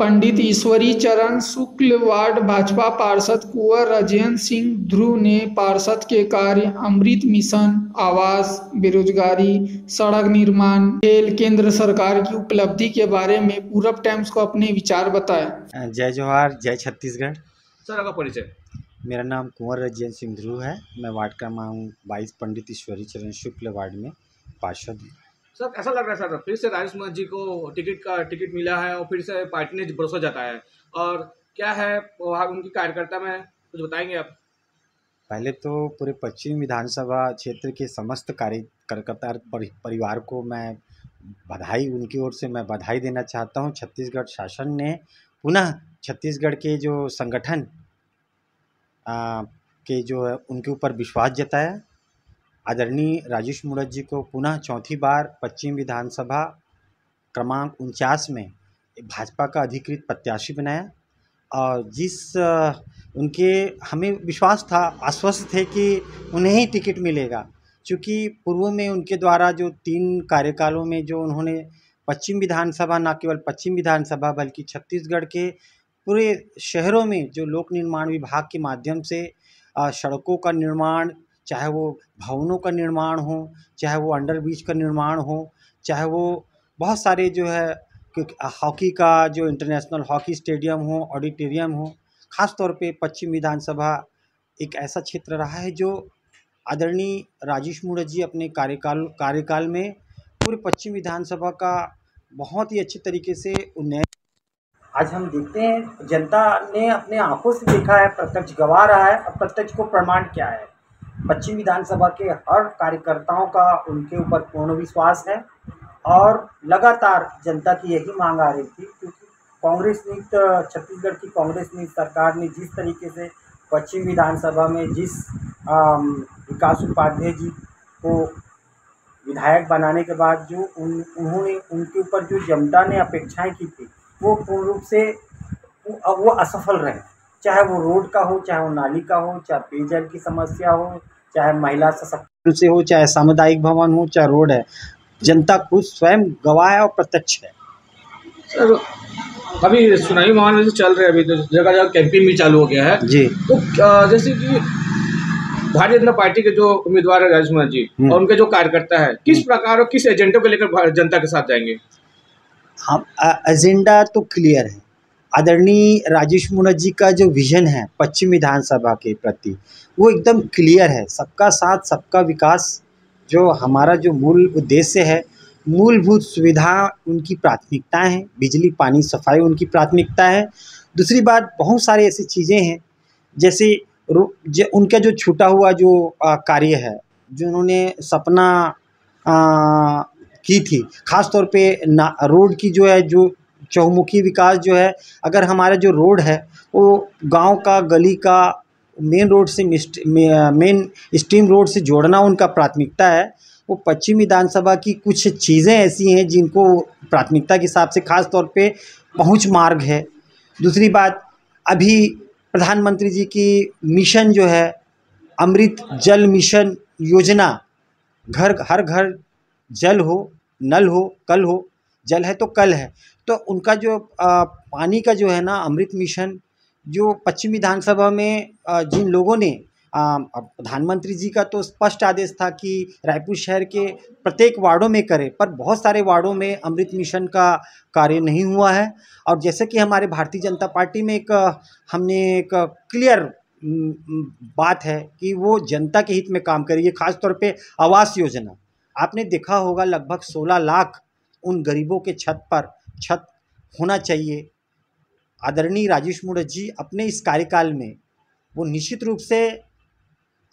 पंडित ईश्वरी चरण शुक्ल वार्ड भाजपा पार्षद कुंवर राजेंद्र सिंह ध्रुव ने पार्षद के कार्य अमृत मिशन आवास बेरोजगारी सड़क निर्माण खेल केंद्र सरकार की उपलब्धि के बारे में पूरब टाइम्स को अपने विचार बताए जय जवाहर जय छत्तीसगढ़ सर आपका परिचय मेरा नाम कुंवर राजेंद्र सिंह ध्रुव है मैं वार्ड का माँ बाईस पंडित ईश्वरी चरण शुक्ल वार्ड में पार्षद हूँ सर ऐसा लग रहा है सर फिर से राजेश मत जी को टिकट का टिकट मिला है और फिर से पार्टी ने भरोसा जाता है और क्या है वहाँ उनकी कार्यकर्ता में कुछ बताएंगे आप पहले तो पूरे पश्चिम विधानसभा क्षेत्र के समस्त कार्यकर्ता परिवार को मैं बधाई उनकी ओर से मैं बधाई देना चाहता हूँ छत्तीसगढ़ शासन ने पुनः छत्तीसगढ़ के जो संगठन आ, के जो है उनके ऊपर विश्वास जताया आदरणीय राजेश मूणत जी को पुनः चौथी बार पश्चिम विधानसभा क्रमांक उनचास में भाजपा का अधिकृत प्रत्याशी बनाया और जिस उनके हमें विश्वास था आश्वस्त थे कि उन्हें ही टिकट मिलेगा क्योंकि पूर्व में उनके द्वारा जो तीन कार्यकालों में जो उन्होंने पश्चिम विधानसभा न केवल पश्चिम विधानसभा बल्कि छत्तीसगढ़ के पूरे शहरों में जो लोक निर्माण विभाग के माध्यम से सड़कों का निर्माण चाहे वो भवनों का निर्माण हो चाहे वो अंडर ब्रिज का निर्माण हो चाहे वो बहुत सारे जो है हॉकी का जो इंटरनेशनल हॉकी स्टेडियम हो ऑडिटोरियम हो ख़ास तौर पे पश्चिम विधानसभा एक ऐसा क्षेत्र रहा है जो आदरणीय राजेश मूणत जी अपने कार्यकाल कार्यकाल में पूरे पश्चिम विधानसभा का बहुत ही अच्छे तरीके से उन्नयन आज हम देखते हैं जनता ने अपने आंखों से देखा है प्रत्यक्ष गवा रहा है और प्रत्यक्ष को प्रमाण क्या है पश्चिम विधानसभा के हर कार्यकर्ताओं का उनके ऊपर पूर्ण विश्वास है और लगातार जनता की यही मांग आ रही थी क्योंकि कांग्रेस नीत छत्तीसगढ़ की कांग्रेस नीत सरकार ने जिस तरीके से पश्चिम विधानसभा में जिस विकास उपाध्याय जी को विधायक बनाने के बाद जो उन उन्होंने उनके ऊपर जो जनता ने अपेक्षाएं की थी वो पूर्ण रूप से वो, वो असफल रहे चाहे वो रोड का हो चाहे वो नाली का हो चाहे पेयजल की समस्या हो चाहे महिला सशक्त से हो चाहे सामुदायिक भवन हो चाहे रोड है जनता खुद स्वयं गवाह है और प्रत्यक्ष है सर अभी सुनाई भवन जैसे चल रहे अभी तो जगह जगह कैंपेन भी चालू हो गया है जी तो जैसे कि भारतीय जनता पार्टी के जो उम्मीदवार है राजकुमार जी हम्म। और उनके जो कार्यकर्ता है किस हम्म। प्रकार और किस एजेंडे को लेकर जनता के साथ जाएंगे हम एजेंडा तो क्लियर है आदरणीय राजेश मूणत जी का जो विज़न है पश्चिम विधानसभा के प्रति वो एकदम क्लियर है सबका साथ सबका विकास जो हमारा जो मूल उद्देश्य है मूलभूत सुविधा उनकी प्राथमिकता हैं बिजली पानी सफाई उनकी प्राथमिकता है दूसरी बात बहुत सारी ऐसी चीज़ें हैं जैसे जो उनका जो छूटा हुआ जो कार्य है जो उन्होंने सपना आ, की थी खास तौर पे ना रोड की जो है जो चौमुखी विकास जो है अगर हमारा जो रोड है वो गाँव का गली का मेन रोड से मेन स्टीम रोड से जोड़ना उनका प्राथमिकता है वो पश्चिम विधानसभा की कुछ चीज़ें ऐसी हैं जिनको प्राथमिकता के हिसाब से खास तौर पे पहुंच मार्ग है दूसरी बात अभी प्रधानमंत्री जी की मिशन जो है अमृत जल मिशन योजना घर हर घर जल हो नल हो कल हो जल है तो कल है तो उनका जो पानी का जो है ना अमृत मिशन जो पश्चिम विधानसभा में जिन लोगों ने प्रधानमंत्री जी का तो स्पष्ट आदेश था कि रायपुर शहर के प्रत्येक वार्डों में करें पर बहुत सारे वार्डों में अमृत मिशन का कार्य नहीं हुआ है और जैसे कि हमारे भारतीय जनता पार्टी में एक हमने एक क्लियर बात है कि वो जनता के हित में काम करेगी खासतौर पे आवास योजना आपने देखा होगा लगभग 16 लाख उन गरीबों के छत पर छत होना चाहिए आदरणीय राजेश मूर्त जी अपने इस कार्यकाल में वो निश्चित रूप से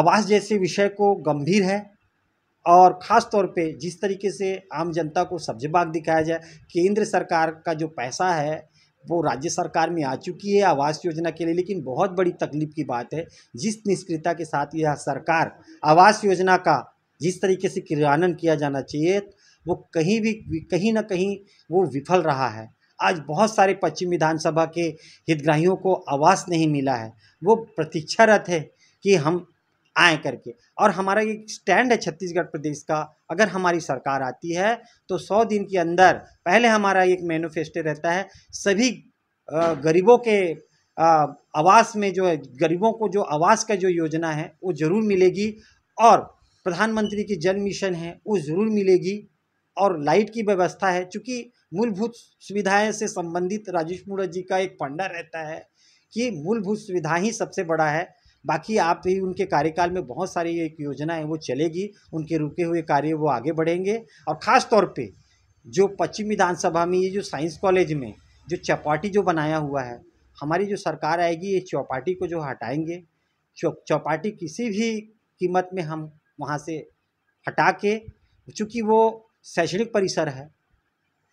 आवास जैसे विषय को गंभीर है और ख़ास तौर पे जिस तरीके से आम जनता को बाग दिखाया जाए केंद्र सरकार का जो पैसा है वो राज्य सरकार में आ चुकी है आवास योजना के लिए लेकिन बहुत बड़ी तकलीफ की बात है जिस निष्क्रियता के साथ यह सरकार आवास योजना का जिस तरीके से क्रियान्वयन किया जाना चाहिए वो कहीं भी कहीं ना कहीं वो विफल रहा है आज बहुत सारे पश्चिम विधानसभा के हितग्राहियों को आवास नहीं मिला है वो प्रतीक्षारत है कि हम आए करके और हमारा एक स्टैंड है छत्तीसगढ़ प्रदेश का अगर हमारी सरकार आती है तो सौ दिन के अंदर पहले हमारा एक मैनोफेस्टो रहता है सभी गरीबों के आवास में जो है गरीबों को जो आवास का जो योजना है वो ज़रूर मिलेगी और प्रधानमंत्री की जन मिशन है वो ज़रूर मिलेगी और लाइट की व्यवस्था है चूँकि मूलभूत सुविधाएं से संबंधित राजेश मूणत जी का एक फंडा रहता है कि मूलभूत सुविधा ही सबसे बड़ा है बाकी आप ही उनके कार्यकाल में बहुत सारी एक योजना है वो चलेगी उनके रुके हुए कार्य वो आगे बढ़ेंगे और ख़ास तौर पे जो पश्चिम विधानसभा में ये जो साइंस कॉलेज में जो चौपाटी जो बनाया हुआ है हमारी जो सरकार आएगी ये चौपाटी को जो हटाएंगे चौपाटी किसी भी कीमत में हम वहाँ से हटा के चूँकि वो शैक्षणिक परिसर है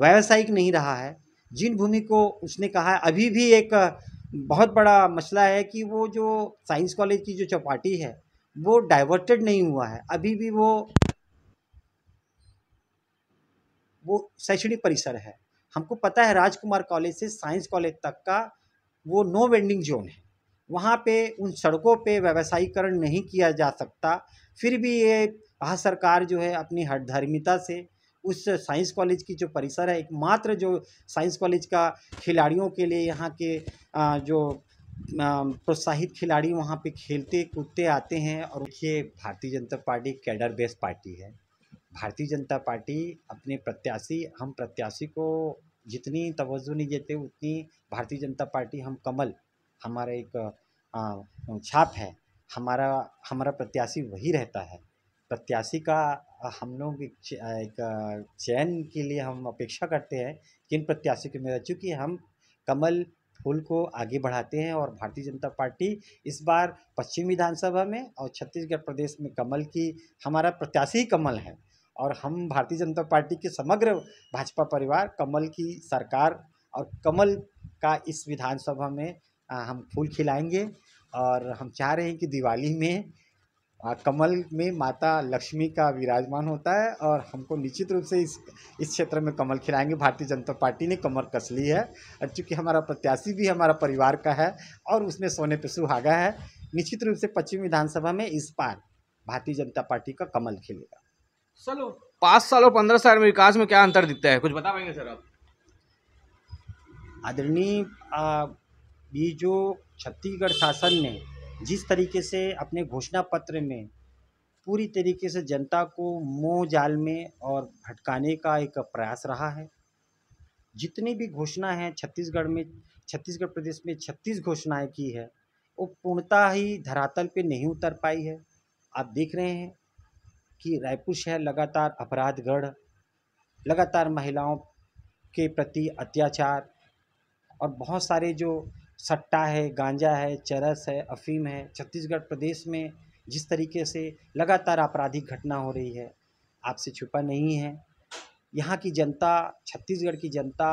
व्यावसायिक नहीं रहा है जिन भूमि को उसने कहा है अभी भी एक बहुत बड़ा मसला है कि वो जो साइंस कॉलेज की जो चौपाटी है वो डाइवर्टेड नहीं हुआ है अभी भी वो वो शैक्षणिक परिसर है हमको पता है राजकुमार कॉलेज से साइंस कॉलेज तक का वो नो वेंडिंग जोन है वहाँ पे उन सड़कों पे व्यवसायीकरण नहीं किया जा सकता फिर भी ये भारत सरकार जो है अपनी हठधर्मिता से उस साइंस कॉलेज की जो परिसर है एकमात्र जो साइंस कॉलेज का खिलाड़ियों के लिए यहाँ के जो प्रोत्साहित खिलाड़ी वहाँ पे खेलते कूदते आते हैं और ये भारतीय जनता पार्टी कैडर बेस्ड पार्टी है भारतीय जनता पार्टी अपने प्रत्याशी हम प्रत्याशी को जितनी तवज्जो नहीं देते उतनी भारतीय जनता पार्टी हम कमल हमारा एक छाप है हमारा हमारा प्रत्याशी वही रहता है प्रत्याशी का हम लोग एक चयन के लिए हम अपेक्षा करते हैं किन प्रत्याशी के मेरा चूँकि हम कमल फूल को आगे बढ़ाते हैं और भारतीय जनता पार्टी इस बार पश्चिम विधानसभा में और छत्तीसगढ़ प्रदेश में कमल की हमारा प्रत्याशी ही कमल है और हम भारतीय जनता पार्टी के समग्र भाजपा परिवार कमल की सरकार और कमल का इस विधानसभा में हम फूल खिलाएंगे और हम चाह रहे हैं कि दिवाली में कमल में माता लक्ष्मी का विराजमान होता है और हमको निश्चित रूप से इस इस क्षेत्र में कमल खिलाएंगे भारतीय जनता पार्टी ने कमर कस ली है और चूँकि हमारा प्रत्याशी भी हमारा परिवार का है और उसने सोने पर सुहागा है निश्चित रूप से पश्चिम विधानसभा में इस बार भारतीय जनता पार्टी का कमल खिलेगा चलो पाँच साल और पंद्रह साल में विकास में क्या अंतर दिखता है कुछ बता पाएंगे सर आप आदरणीय भी जो छत्तीसगढ़ शासन ने जिस तरीके से अपने घोषणा पत्र में पूरी तरीके से जनता को मोह जाल में और भटकाने का एक प्रयास रहा है जितनी भी घोषणा है छत्तीसगढ़ में छत्तीसगढ़ प्रदेश में छत्तीस घोषणाएं की है वो पूर्णता ही धरातल पे नहीं उतर पाई है आप देख रहे हैं कि रायपुर शहर लगातार अपराधगढ़ लगातार महिलाओं के प्रति अत्याचार और बहुत सारे जो सट्टा है गांजा है चरस है अफीम है छत्तीसगढ़ प्रदेश में जिस तरीके से लगातार आपराधिक घटना हो रही है आपसे छुपा नहीं है यहाँ की जनता छत्तीसगढ़ की जनता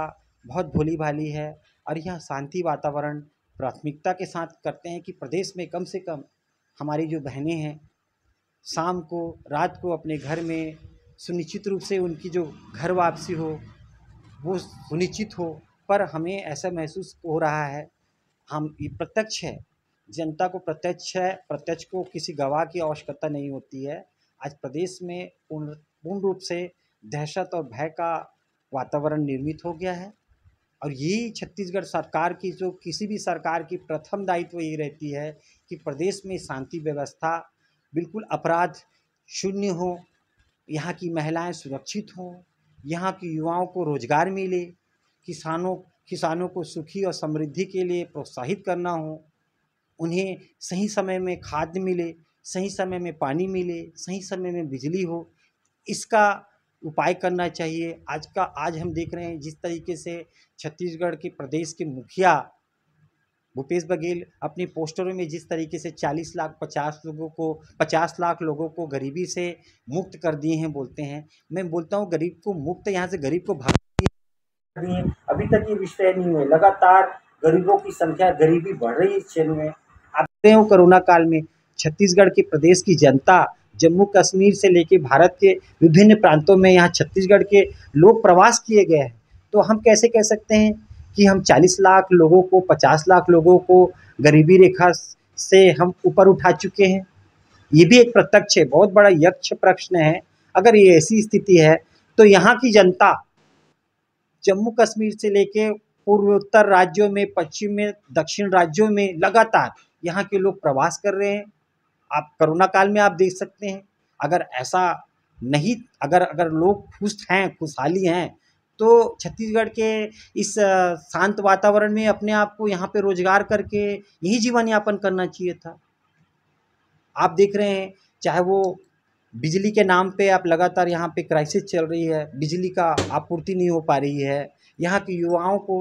बहुत भोली भाली है और यह शांति वातावरण प्राथमिकता के साथ करते हैं कि प्रदेश में कम से कम हमारी जो बहनें हैं शाम को रात को अपने घर में सुनिश्चित रूप से उनकी जो घर वापसी हो वो सुनिश्चित हो पर हमें ऐसा महसूस हो रहा है हम ये प्रत्यक्ष है जनता को प्रत्यक्ष है प्रत्यक्ष को किसी गवाह की आवश्यकता नहीं होती है आज प्रदेश में पूर्ण पूर्ण रूप से दहशत और भय का वातावरण निर्मित हो गया है और यही छत्तीसगढ़ सरकार की जो किसी भी सरकार की प्रथम दायित्व ये रहती है कि प्रदेश में शांति व्यवस्था बिल्कुल अपराध शून्य हो यहाँ की महिलाएं सुरक्षित हों यहाँ के युवाओं को रोज़गार मिले किसानों किसानों को सुखी और समृद्धि के लिए प्रोत्साहित करना हो उन्हें सही समय में खाद मिले सही समय में पानी मिले सही समय में बिजली हो इसका उपाय करना चाहिए आज का आज हम देख रहे हैं जिस तरीके से छत्तीसगढ़ के प्रदेश के मुखिया भूपेश बघेल अपने पोस्टरों में जिस तरीके से 40 लाख 50 लोगों को 50 लाख लोगों को गरीबी से मुक्त कर दिए हैं बोलते हैं मैं बोलता हूँ गरीब को मुक्त यहाँ से गरीब को भाग रही है अभी तक ये विषय नहीं हुए लगातार गरीबों की संख्या गरीबी बढ़ रही है इस क्षेत्र में आते हो कोरोना काल में छत्तीसगढ़ के प्रदेश की जनता जम्मू कश्मीर से लेकर भारत के विभिन्न प्रांतों में यहाँ छत्तीसगढ़ के लोग प्रवास किए गए हैं तो हम कैसे कह सकते हैं कि हम 40 लाख लोगों को 50 लाख लोगों को गरीबी रेखा से हम ऊपर उठा चुके हैं ये भी एक प्रत्यक्ष है बहुत बड़ा यक्ष प्रश्न है अगर ये ऐसी स्थिति है तो यहाँ की जनता जम्मू कश्मीर से लेके पूर्वोत्तर राज्यों में पश्चिम में दक्षिण राज्यों में लगातार यहाँ के लोग प्रवास कर रहे हैं आप कोरोना काल में आप देख सकते हैं अगर ऐसा नहीं अगर अगर लोग खुश हैं खुशहाली हैं तो छत्तीसगढ़ के इस शांत वातावरण में अपने आप को यहाँ पे रोजगार करके यही जीवन यापन करना चाहिए था आप देख रहे हैं चाहे वो बिजली के नाम पे आप लगातार यहाँ पे क्राइसिस चल रही है बिजली का आपूर्ति नहीं हो पा रही है यहाँ के युवाओं को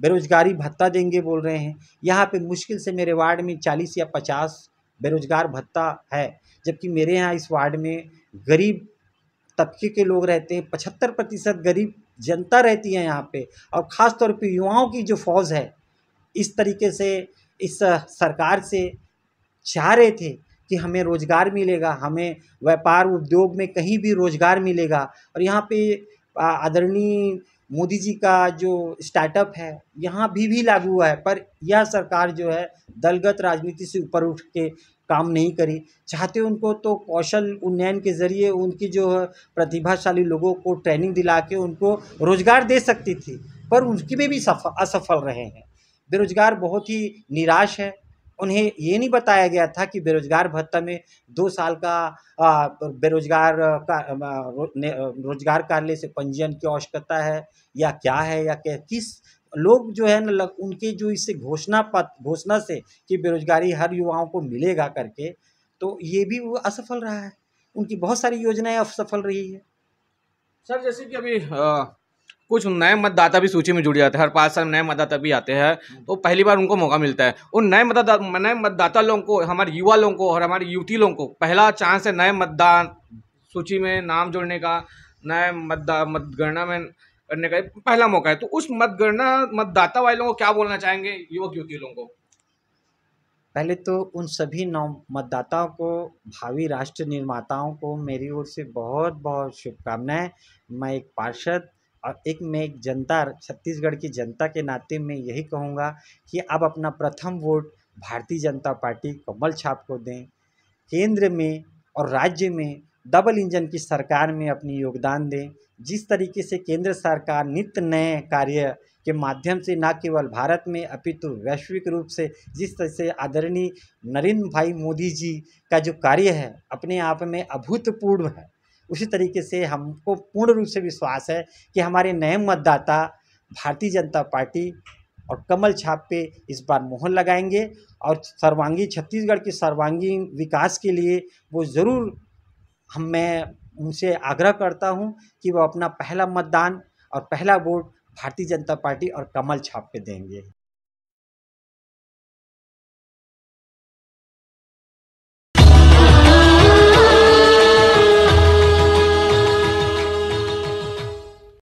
बेरोज़गारी भत्ता देंगे बोल रहे हैं यहाँ पे मुश्किल से मेरे वार्ड में चालीस या पचास बेरोज़गार भत्ता है जबकि मेरे यहाँ इस वार्ड में गरीब तबके के लोग रहते हैं पचहत्तर प्रतिशत गरीब जनता रहती है यहाँ पे और ख़ास तौर पे युवाओं की जो फौज है इस तरीके से इस सरकार से चाह रहे थे कि हमें रोज़गार मिलेगा हमें व्यापार उद्योग में कहीं भी रोज़गार मिलेगा और यहाँ पे आदरणीय मोदी जी का जो स्टार्टअप है यहाँ भी भी लागू हुआ है पर यह सरकार जो है दलगत राजनीति से ऊपर उठ के काम नहीं करी चाहते उनको तो कौशल उन्नयन के ज़रिए उनकी जो प्रतिभाशाली लोगों को ट्रेनिंग दिला के उनको रोज़गार दे सकती थी पर उनकी में भी सफल असफल रहे हैं बेरोज़गार बहुत ही निराश है उन्हें ये नहीं बताया गया था कि बेरोजगार भत्ता में दो साल का बेरोजगार का रोजगार कार्यालय से पंजीयन की आवश्यकता है या क्या है या क्या किस लोग जो है ना उनके जो इससे घोषणा पत्र घोषणा से कि बेरोजगारी हर युवाओं को मिलेगा करके तो ये भी वो असफल रहा है उनकी बहुत सारी योजनाएं असफल रही है सर जैसे कि अभी आ... कुछ नए मतदाता भी सूची में जुड़ जाते हैं हर पाँच साल नए मतदाता भी आते हैं तो पहली बार उनको मौका मिलता है उन नए मतदाता नए मतदाता लोगों को हमारे युवा लोगों को और हमारे युवती लोगों को पहला चांस है नए मतदान सूची में नाम जोड़ने का नए मतदा मतगणना में करने का पहला मौका है तो उस मतगणना मतदाता लोगों को क्या बोलना चाहेंगे युवक युवती लोगों को पहले तो उन सभी नौ मतदाताओं को भावी राष्ट्र निर्माताओं को मेरी ओर से बहुत बहुत शुभकामनाएं मैं एक पार्षद और एक मैं एक जनता छत्तीसगढ़ की जनता के नाते मैं यही कहूँगा कि आप अपना प्रथम वोट भारतीय जनता पार्टी कमल छाप को दें केंद्र में और राज्य में डबल इंजन की सरकार में अपनी योगदान दें जिस तरीके से केंद्र सरकार नित्य नए कार्य के माध्यम से न केवल भारत में अपितु तो वैश्विक रूप से जिस तरह से आदरणीय नरेंद्र भाई मोदी जी का जो कार्य है अपने आप में अभूतपूर्व है उसी तरीके से हमको पूर्ण रूप से विश्वास है कि हमारे नए मतदाता भारतीय जनता पार्टी और कमल छाप पे इस बार मोहर लगाएंगे और सर्वांगी छत्तीसगढ़ के सर्वांगीण विकास के लिए वो ज़रूर हम मैं उनसे आग्रह करता हूँ कि वो अपना पहला मतदान और पहला वोट भारतीय जनता पार्टी और कमल छाप पे देंगे